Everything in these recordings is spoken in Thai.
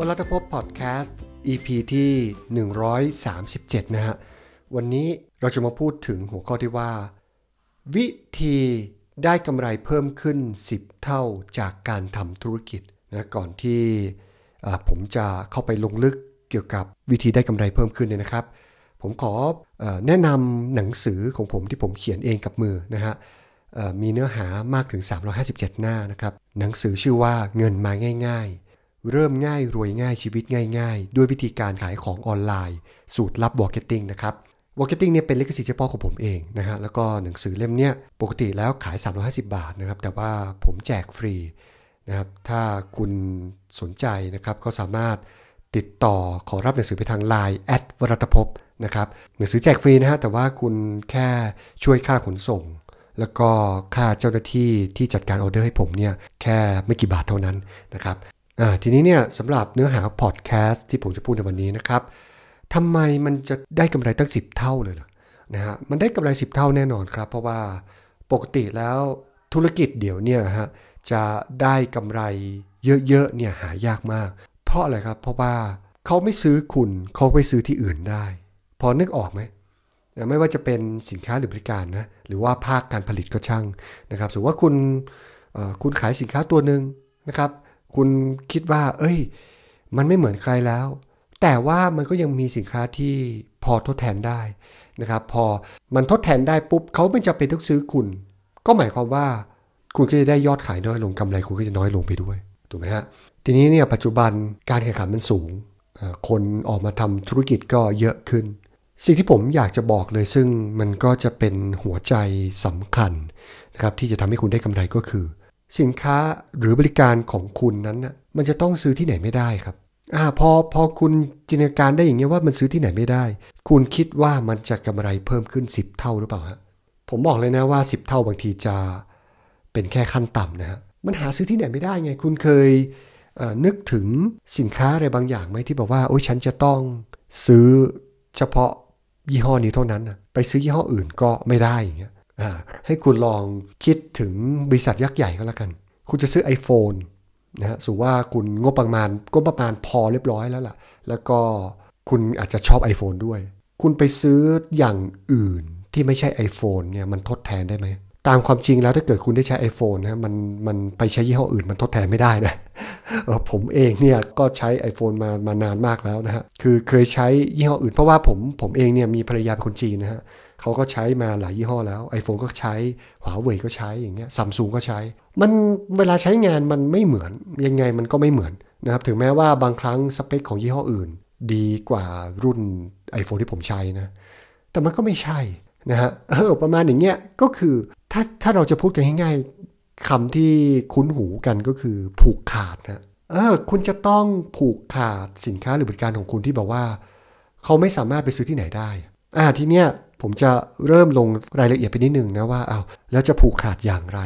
วรัตภพพอดแคสต์ EP ที่ 137 นะฮะ วันนี้เราจะมาพูดถึงหัวข้อที่ว่า วิธีได้กำไรเพิ่มขึ้น 10 เท่าจากการทำธุรกิจนะ ก่อนที่ผมจะเข้าไปลงลึกเกี่ยวกับวิธีได้กำไรเพิ่มขึ้นเนี่ยนะครับ ผมขอแนะนำหนังสือของผม ที่ผมเขียนเองกับมือนะฮะมีเนื้อหามากถึง 357 หน้านะครับ หนังสือชื่อว่าเงินมาง่าย ๆเริ่มง่าย รวยง่ายชีวิตง่าย ๆ ด้วยวิธีการขายของออนไลน์ สูตรลับวอลเก็ตติ้งนะครับวอลเก็ตติ้งเนี่ยเป็นลิขสิทธิ์เฉพาะของผมเองนะฮะแล้วก็หนังสือเล่มเนี้ยปกติแล้วขาย 350 บาทนะครับ แต่ว่าผมแจกฟรีนะครับถ้าคุณสนใจนะครับก็สามารถติดต่อขอรับหนังสือไปทาง Line แอดวรัตภพนะครับหนังสือแจกฟรีนะฮะแต่ว่าคุณแค่ช่วยค่าขนส่ง แล้วก็ค่าเจ้าหน้าที่ที่จัดการออเดอร์ให้ผมเนี่ยแค่ไม่กี่บาทเท่านั้นนะครับทีนี้เนี่ยสำหรับเนื้อหาพอดแคสต์ที่ผมจะพูดในวันนี้นะครับทำไมมันจะได้กำไรตั้ง 10 เท่าเลยละนะฮะมันได้กำไร 10 เท่าแน่นอนครับ เพราะว่าปกติแล้วธุรกิจเดี๋ยวเนี่ยฮะจะได้กำไรเยอะๆเนี่ยหายากมาก เพราะอะไรครับเพราะว่า เขาไม่ซื้อคุณ เขาไปซื้อที่อื่นได้ พอนึกออกไหม ไม่ว่าจะเป็นสินค้าหรือบริการนะหรือว่าภาคการผลิตก็ช่างนะครับสมมติว่าคุณคุณขายสินค้าตัวหนึ่งนะครับคุณคิดว่าเอ้ยมันไม่เหมือนใครแล้ว แต่ว่ามันก็ยังมีสินค้าที่พอทดแทนได้นะครับพอมันทดแทนได้ปุ๊บเขาไม่จำเป็นต้องซื้อคุณ ก็หมายความว่าคุณก็จะได้ยอดขายน้อยลงกำไร คุณก็จะน้อยลงไปด้วยถูกไหมฮะทีนี้เนี่ยปัจจุบันการแข่งขันมันสูงคนออกมาทำธุรกิจก็เยอะขึ้น สิ่งที่ผมอยากจะบอกเลยซึ่งมันก็จะเป็นหัวใจสำคัญนะครับที่จะทำให้คุณได้กำไรก็คือสินค้าหรือบริการของคุณนั้นนะมันจะต้องซื้อที่ไหนไม่ได้ครับอ่าพอพอคุณจินตนาการได้อย่างเงี้ยว่ามันซื้อที่ไหนไม่ได้ คุณคิดว่ามันจะกำไรเพิ่มขึ้น 10 เท่าหรือเปล่าฮะผมบอกเลยนะว่า 10 เท่าบางทีจะเป็นแค่ขั้นต่ำนะฮะมันหาซื้อที่ไหนไม่ได้ไง คุณเคยนึกถึงสินค้าอะไรบางอย่างไหมที่บอกว่าโอ้ยฉันจะต้องซื้อเฉพาะยี่ห้อนี้เท่านั้นนะไปซื้อยี่ห้ออื่นก็ไม่ได้อย่างเงี้ยให้คุณลองคิดถึงบริษัทยักษ์ใหญ่ก็แล้วกัน คุณจะซื้อ iPhone นะฮะสูว่าคุณงบประมาณงบประมาณพอเรียบร้อยแล้วล่ะ แล้วก็คุณอาจจะชอบ iPhone ด้วย คุณไปซื้ออย่างอื่นที่ไม่ใช่ iPhone เนี่ยมันทดแทนได้ไหม ตามความจริงแล้วถ้าเกิดคุณได้ใช้ iPhone นะมันมันไปใช้ยี่ห้ออื่น มันทดแทนไม่ได้นะผมเองเนี่ยก็ใช้ iPhone มามานานมากแล้วนะฮะ คือเคยใช้ยี่ห้ออื่นเพราะว่าผมผมเองเนี่ยมีภรรยาเป็นคนจีนนะฮะเขาก็ใช้มาหลายยี่ห้อแล้ว iPhone ก็ใช้หัวเว่ยก็ใช้อย่างเงี้ยซัมซุงก็ใช้ มันเวลาใช้งานมันไม่เหมือนยังไงมันก็ไม่เหมือนนะครับถึงแม้ว่าบางครั้งสเปคของยี่ห้ออื่น ดีกว่ารุ่น iPhone ที่ผมใช้นะ แต่มันก็ไม่ใช่นะฮะเออประมาณอย่างเงี้ยก็คือถ้าถ้าเราจะพูดกันง่ายๆคำที่คุ้นหูกันก็คือผูกขาดนะเออ คุณจะต้องผูกขาดสินค้าหรือบริการของคุณที่บอกว่าเขาไม่สามารถไปซื้อที่ไหนได้อ่าทีเนี้ยผมจะเริ่มลงรายละเอียดไปนิดหนึ่งนะว่าเอาแล้วจะผูกขาดอย่างไร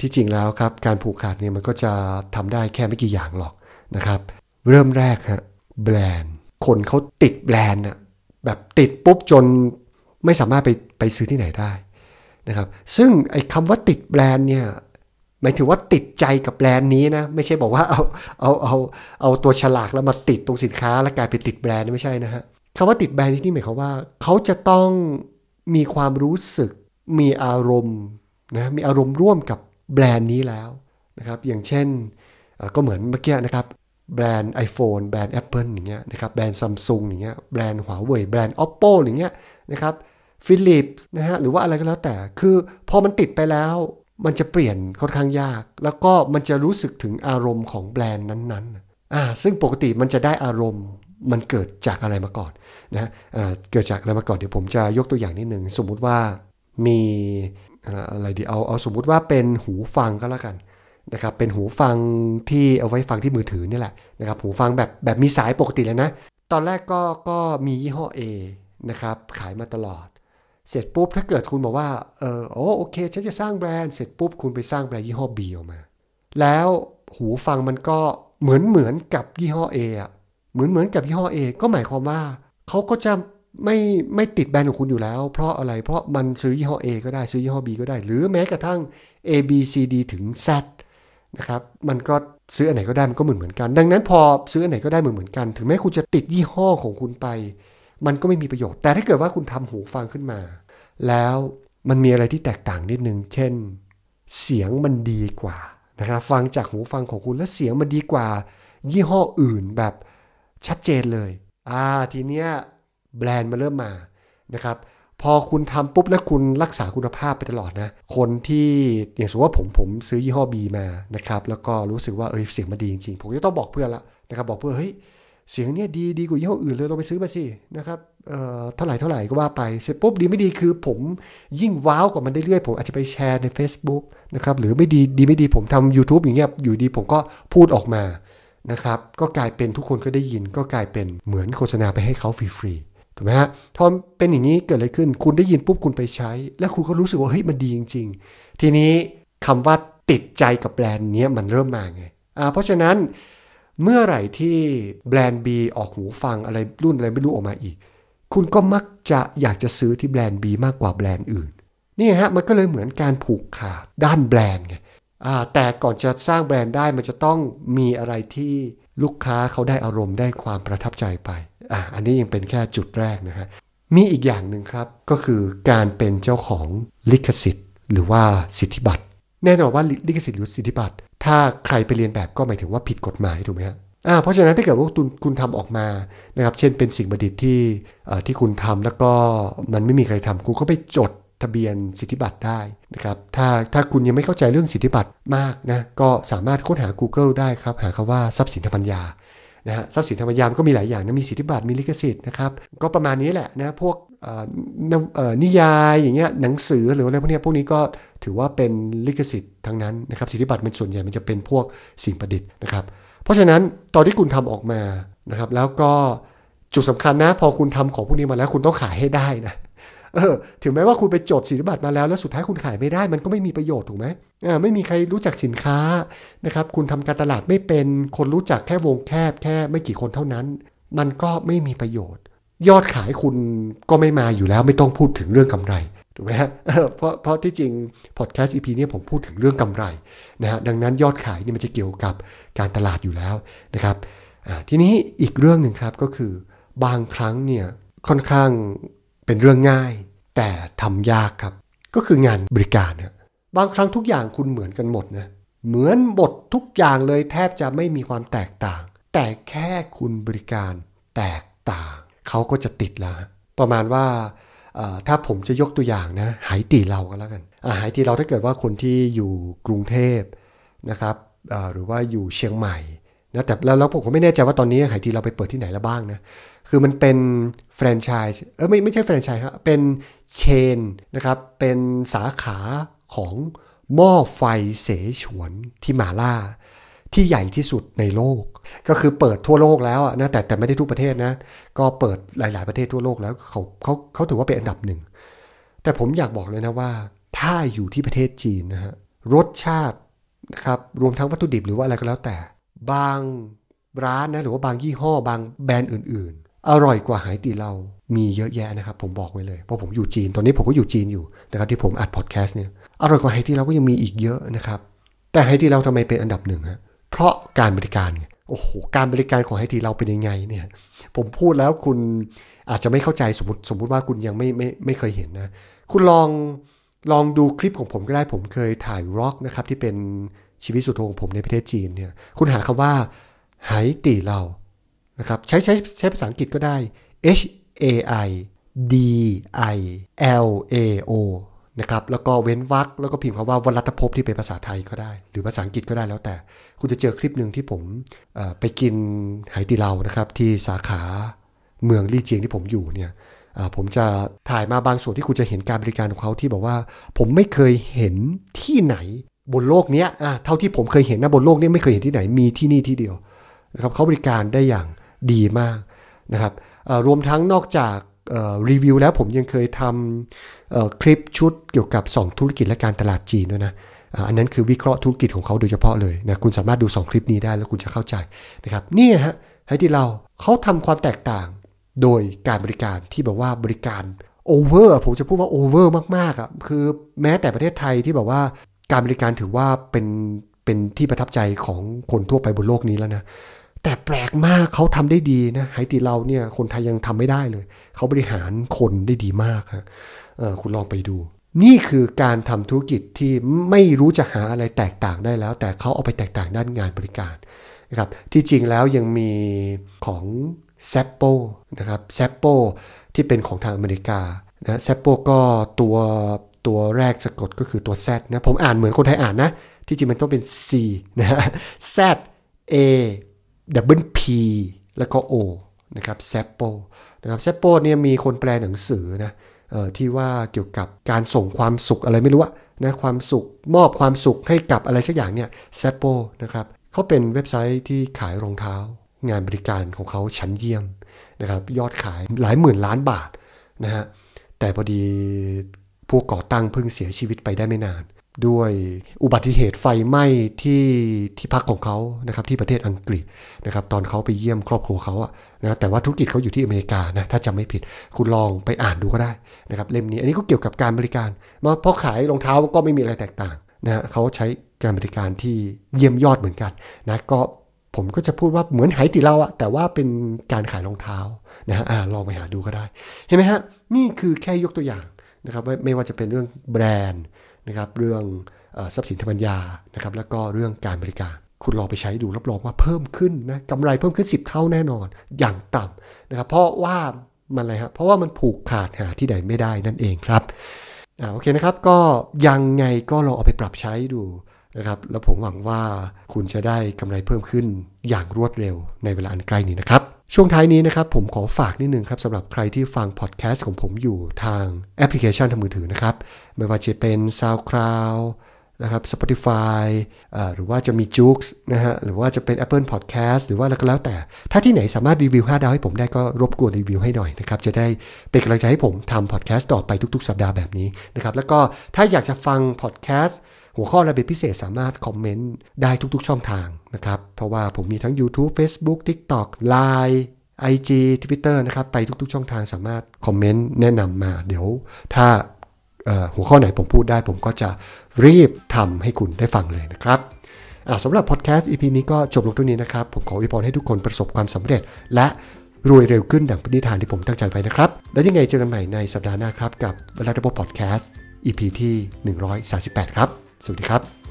ที่จริงแล้วครับการผูกขาดเนี่ยมันก็จะทำได้แค่ไม่กี่อย่างหรอกนะครับ เริ่มแรกฮะแบรนด์ คนเขาติดแบรนด์อะแบบติดปุ๊บจนไม่สามารถไปไปซื้อที่ไหนได้นะครับซึ่งไอ้คำว่าติดแบรนด์เนี่ยหมายถึงว่าติดใจกับแบรนด์นี้นะไม่ใช่บอกว่าเอาเอาเอาเอาตัวฉลากแล้วมาติดตรงสินค้า แล้วกลายเป็นติดแบรนด์ไม่ใช่นะฮะคำว่าติดแบรนด์นี่หมายความว่าเขาจะต้องมีความรู้สึกมีอารมณ์นะมีอารมณ์ร่วมกับแบรนด์นี้แล้วนะครับอย่างเช่นก็เหมือนเมื่อกี้นะครับแบรนด์ iPhone แบรนด์ Apple อย่างเงี้ยนะครับแบรนด์ซัมซุงอย่างเงี้ยแบรนด์หัวเว่ยแบรนด์ Oppo อย่างเงี้ยนะครับฟิลิปส์นะฮะหรือว่าอะไรก็แล้วแต่คือพอมันติดไปแล้วมันจะเปลี่ยนค่อนข้างยาก แล้วก็มันจะรู้สึกถึงอารมณ์ของแบรนด์นั้นๆอ่าซึ่งปกติมันจะได้อารมณ์มันเกิดจากอะไรมาก่อนนะเกิดจากอะไรมาก่อนเดี๋ยวผมจะยกตัวอย่างนิดหนึ่งสมมุติว่ามีอะไรดีเอาเอาสมมุติว่าเป็นหูฟังก็แล้วกันนะครับเป็นหูฟังที่เอาไว้ฟังที่มือถือนี่แหละนะครับหูฟังแบบแบบมีสายปกติเลยนะตอนแรกก็ก็มียี่ห้อ A นะครับขายมาตลอดเสร็จปุ๊บถ้าเกิดคุณบอกว่าเออโอโอเคฉันจะสร้างแบรนด์เสร็จปุ๊บคุณไปสร้างแบรนด์ยี่ห้อ B ออกมา แล้วหูฟังมันก็เหมือนเหมือนกับยี่ห้อ A อ่ะเหมือนเหมือนกับยี่ห้อเอก็หมายความว่าเขาก็จะไม่ไม่ติดแบรนด์ของคุณอยู่แล้ว เพราะอะไรเพราะมันซื้อยี่ห้อ A ก็ได้ซื้อยี่ห้อ B ก็ได้ หรือแม้กระทั่ง A B C D ถึง Z นะครับมันก็ซื้ออันไหนก็ได้มันก็เหมือนเหมือนกัน ดังนั้นพอซื้ออันไหนก็ได้เหมือนเหมือนกัน ถึงแม้คุณจะติดยี่ห้อของคุณไป มันก็ไม่มีประโยชน์แต่ถ้าเกิดว่าคุณทำหูฟังขึ้นมา แล้วมันมีอะไรที่แตกต่างนิดนึงเช่น เสียงมันดีกว่านะครับฟังจากหูฟังของคุณแล้วเสียงมันดีกว่ายี่ห้ออื่นแบบชัดเจนเลย อ่า ทีเนี้ยแบรนด์มาเริ่มมา นะครับ พอคุณทำปุ๊บแล้วคุณรักษาคุณภาพไปตลอดนะ คนที่อย่างสมมติว่าผมผมซื้อยี่ห้อ B มา นะครับ แล้วก็รู้สึกว่า เออเสียงมันดีจริงๆ ผมจะต้องบอกเพื่อนละนะครับ บอกเพื่อน เฮ้ย เสียงเนี้ยดีดีกว่ายี่ห้ออื่นเลยลองไปซื้อมาสิ นะครับ เอ่อ เท่าไหร่เท่าไหร่ก็ว่าไป เสร็จปุ๊บ ดีไม่ดีคือผมยิ่งว้าวกว่ามันได้เรื่อยผมอาจจะไปแชร์ใน Facebook นะครับ หรือไม่ดีดีไม่ดีผมทำ YouTube อย่างเงี้ย อยู่ดีผมก็พูดออกมานะครับก็กลายเป็นทุกคนก็ได้ยิน ก็กลายเป็นเหมือนโฆษณาไปให้เขาฟรีๆถูกไหมฮะทอมเป็นอย่างนี้เกิดอะไรขึ้นคุณได้ยินปุ๊บคุณไปใช้ แล้วคุณก็รู้สึกว่าเฮ้ยมันดีจริง ๆ ทีนี้คำว่าติดใจกับแบรนด์นี้มันเริ่มมาไงอ่าเพราะฉะนั้น เมื่อไหร่ที่แบรนด์ B ออกหูฟังอะไรรุ่นอะไรไม่รู้ออกมาอีก คุณก็มักจะอยากจะซื้อที่แบรนด์ B มากกว่าแบรนด์อื่นนี่ฮะมันก็เลยเหมือนการผูกขาดด้านแบรนด์ไงแต่ก่อนจะสร้างแบรนด์ได้มันจะต้องมีอะไรที่ลูกค้าเขาได้อารมณ์ได้ความประทับใจไปออันนี้ยังเป็นแค่จุดแรกนะฮะมีอีกอย่างหนึ่งครับ ก็คือการเป็นเจ้าของลิขสิทธิ์หรือว่าสิทธิบัตรแน่นอนว่าลิขสิทธิ์หรือสิทธิบัตรถ้าใครไปเรียนแบบก็หมายถึงว่าผิดกฎหมายถูกไหมฮะอ่าเพราะฉะนั้นถ้าเกิดว่าคุณคุณทำออกมานะครับเช่นเป็นสิ่งประดิษฐ์ที่ที่คุณทำแล้วก็มันไม่มีใครทำคุณก็ไปจดทะเบียนสิทธิบัตรได้นะครับถ้าถ้าคุณยังไม่เข้าใจเรื่องสิทธิบัตรมากนะก็สามารถค้นหา Google ได้ครับหาคำว่าทรัพย์สินทางปัญญานะฮะทรัพย์สินทางปัญญามันก็มีหลายอย่างนะมีสิทธิบัตรมีลิขสิทธิ์นะครับก็ประมาณนี้แหละนะพวกนิยายอย่างเงี้ยหนังสือหรืออะไรพวกนี้พวกนี้ก็ถือว่าเป็นลิขสิทธิ์ทั้งนั้นนะครับ สิทธิบัตรมันส่วนใหญ่มันจะเป็นพวกสิ่งประดิษฐ์นะครับ เพราะฉะนั้นตอนที่คุณทำออกมานะครับ แล้วก็จุดสำคัญนะ พอคุณทำของพวกนี้มาแล้วคุณต้องขายให้ได้นะเออถึงแม้ว่าคุณไปจดสินบัตรมาแล้วแล้วสุดท้ายคุณขายไม่ได้ มันก็ไม่มีประโยชน์ถูกไหมอไม่มีใครรู้จักสินค้านะครับคุณทำการตลาดไม่เป็นคนรู้จักแค่วงแคบแค่ไม่กี่คนเท่านั้น มันก็ไม่มีประโยชน์ ยอดขายคุณก็ไม่มาอยู่แล้วไม่ต้องพูดถึงเรื่องกำไรถูกไหมฮะเพราะเพราะที่จริงพอดแคสต์ EP นี้ผมพูดถึงเรื่องกำไรนะฮะดังนั้นยอดขายนี่มันจะเกี่ยวกับการตลาดอยู่แล้วนะครับทีนี้อีกเรื่องหนึ่งครับก็คือ บางครั้งเนี่ยค่อนข้างเป็นเรื่องง่ายแต่ทำยากครับ ก็คืองานบริการเนี่ยบางครั้งทุกอย่างคุณเหมือนกันหมดนะเหมือนบททุกอย่างเลยแทบจะไม่มีความแตกต่าง แต่แค่คุณบริการแตกต่าง เขาก็จะติดละประมาณว่าถ้าผมจะยกตัวอย่างนะหายตีเราก็แล้วกัน หายตีเราถ้าเกิดว่าคนที่อยู่กรุงเทพนะครับหรือว่าอยู่เชียงใหม่นะแต่แล้วผมก็ไม่แน่ใจว่าตอนนี้ขหทีเราไปเปิดที่ไหนแล้วบ้างนะ คือมันเป็นแฟรนไชส์เออไม่ไม่ใช่แฟรนไชส์ครับเป็นเชนนะครับเป็นสาขาของหม้อไฟเสฉวนที่มาล่า ที่ใหญ่ที่สุดในโลก ก็คือเปิดทั่วโลกแล้วนะแต่แต่ไม่ได้ทุกประเทศนะก็เปิดหลาย ๆประเทศทั่วโลกแล้วเขาเขาเขาถือว่าเป็นอันดับหนึ่งแต่ผมอยากบอกเลยนะว่า ถ้าอยู่ที่ประเทศจีนนะฮะรสชาตินะครับรวมทั้งวัตถุดิบหรือว่าอะไรก็แล้วแต่บางร้านนะหรือว่าบางยี่ห้อ บางแบรนด์อื่นๆอร่อยกว่าหายตีเรา มีเยอะแยะนะครับผมบอกไว้เลย เพราะผมอยู่จีน ตอนนี้ผมก็อยู่จีนอยู่นะครับที่ผมอัดพอดแคสต์เนี่ยอร่อยกว่าหายตีเราก็ยังมีอีกเยอะนะครับ แต่หายตีเราทำไมเป็นอันดับหนึ่งฮะเพราะการบริการไงโอ้โหการบริการของหายตีเราเป็นยังไงเนี่ย ผมพูดแล้วคุณอาจจะไม่เข้าใจสมมติสมมติว่าคุณยังไม่ไม่ไม่เคยเห็นนะ คุณลองลองดูคลิปของผมก็ได้ ผมเคยถ่ายร็อกนะครับที่เป็นชีวิตสุดโทของผมในประเทศจีนเนี่ย คุณหาคำว่าไยตีเรานะครับใช้ใช้ใช้ภาษาอังกฤษก็ได้ H A I D I L A O นะครับแล้วก็เว้นวรรคแล้วก็พิมพ์คำว่าวรรตภพที่เป็นภาษาไทยก็ได้ หรือภาษาอังกฤษก็ได้แล้วแต่คุณจะเจอคลิปหนึ่งที่ผมไปกินไหตีเรานะครับที่สาขาเมืองลี่เจียงที่ผมอยู่เนี่ยผมจะถ่ายมาบางส่วนที่คุณจะเห็นการบริการของเขาที่บอกว่าผมไม่เคยเห็นที่ไหนบนโลกนี้อ่เท่าที่ผมเคยเห็นนะ บนโลกนี้ไม่เคยเห็นที่ไหนมีที่นี่ที่เดียวนะครับเขาบริการได้อย่างดีมากนะครับรวมทั้งนอกจากรีวิวแล้ว ผมยังเคยทำคลิปชุดเกี่ยวกับ 2 ธุรกิจและการตลาดจีนด้วยนะอันนั้นคือวิเคราะห์ธุรกิจของเขาโดยเฉพาะเลยนะคุณสามารถดู 2 คลิปนี้ได้ แล้วคุณจะเข้าใจนะครับนี่ฮะให้ที่เราเขาทำความแตกต่างโดยการบริการที่แบบว่าบริการโอเวอร์ผมจะพูดว่าโอเวอร์มากๆอ่ะคือแม้แต่ประเทศไทยที่แบบว่าการบริการถือว่าเป็นเป็นที่ประทับใจของคนทั่วไปบนโลกนี้แล้วนะแต่แปลกมากเขาทำได้ดีนะไฮตีเราเนี่ยคนไทยยังทำไม่ได้เลยเขาบริหารคนได้ดีมากฮะคุณลองไปดู นี่คือการทำธุรกิจที่ไม่รู้จะหาอะไรแตกต่างได้แล้ว แต่เขาเอาไปแตกต่างด้านงานบริการนะครับที่จริงแล้วยังมีของแซปโปนะครับแซปโปที่เป็นของทางอเมริกานะแซปโปก็ตัวตัวแรกสะกดก็คือตัว Z นะ ผมอ่านเหมือนคนไทยอ่านนะ ที่จริงมันต้องเป็น C นะ Z A W P แล้วก็ O นะครับแซปโปนะครับแซปโปเนี่ยมีคนแปลหนังสือนะที่ว่าเกี่ยวกับการส่งความสุขอะไรไม่รู้อะนะความสุขมอบความสุขให้กับอะไรสักอย่างเนี่ยแซปโปนะครับเขาเป็นเว็บไซต์ที่ขายรองเท้างานบริการของเขาชั้นเยี่ยมนะครับยอดขายหลายหมื่นล้านบาทนะฮะแต่พอดีผู้ก่อตั้งเพิ่งเสียชีวิตไปได้ไม่นานด้วยอุบัติเหตุไฟไหม้ที่ที่พักของเขานะครับที่ประเทศอังกฤษนะครับตอนเขาไปเยี่ยมครอบครัวเขาอะนะแต่ว่าธุรกิจเขาอยู่ที่อเมริกานะถ้าจำไม่ผิดคุณลองไปอ่านดูก็ได้นะครับเล่มนี้ อันนี้ก็เกี่ยวกับการบริการมาพอขายรองเท้าก็ไม่มีอะไรแตกต่างนะฮะเขาใช้การบริการที่เยี่ยมยอดเหมือนกันนะก็ผมก็จะพูดว่าเหมือนหายติเราอะแต่ว่าเป็นการขายรองเท้านะฮะลองไปหาดูก็ได้ เห็นไหมฮะนี่คือแค่ยกตัวอย่างนะครับไม่ว่าจะเป็นเรื่องแบรนด์นะครับเรื่องทรัพย์สินทางปัญญานะครับแล้วก็เรื่องการบริการ คุณลองไปใช้ดูรับรองว่าเพิ่มขึ้นนะกำไรเพิ่มขึ้น 10 เท่าแน่นอน อย่างต่ำนะครับเพราะว่ามันอะไรครับเพราะว่ามันผูกขาดหาที่ใดไม่ได้นั่นเองครับอ่าโอเคนะครับก็ยังไงก็ลองเอาไปปรับใช้ดูนะครับ แล้วผมหวังว่าคุณจะได้กำไรเพิ่มขึ้นอย่างรวดเร็ว ในเวลาอันใกล้นี้นะครับช่วงท้ายนี้นะครับ ผมขอฝากนิดนึงครับสำหรับใครที่ฟังพอดแคสต์ของผมอยู่ทางแอปพลิเคชันทางมือถือนะครับ ไม่ว่าจะเป็น SoundCloud นะครับ Spotify หรือว่าจะมี j u ๊กนะฮะหรือว่าจะเป็น Apple Podcast หรือว่าอะไรก็แล้วแต่ ถ้าที่ไหนสามารถรีวิว5ดาวให้ผมได้ก็รบกวนรีวิว ให้หน่อยนะครับ จะได้เป็นกำลังใจให้ผมทำพอดแคสต์ต่อไปทุกๆ สัปดาห์แบบนี้นะครับแล้วก็ถ้าอยากจะฟังพอดแคสต์หัวข้ออะไรเป็นพิเศษสามารถคอมเมนต์ได้ทุกๆ ช่องทางนะครับ เพราะว่าผมมีทั้ง YouTube Facebook TikTok Line IG Twitter นะครับไปทุกๆ ช่องทางสามารถคอมเมนต์แนะนำมาเดี๋ยวถ้าหัวข้อไหนผมพูดได้ผมก็จะรีบทำให้คุณได้ฟังเลยนะครับสำหรับพอดแคสต์ EP นี้ก็จบลงตทงนี้นะครับ ผมขออวยพรให้ทุกคนประสบความสำเร็จ และรวยเร็วขึ้นดังปณิธานที่ผมตั้งใจไว้นะครับ แล้วยังไงเจอกันใหม่ในสัปดาห์หน้าครับ กับรัฐบพอดแคสต์ EP ที่138ครับสวัสดีครับ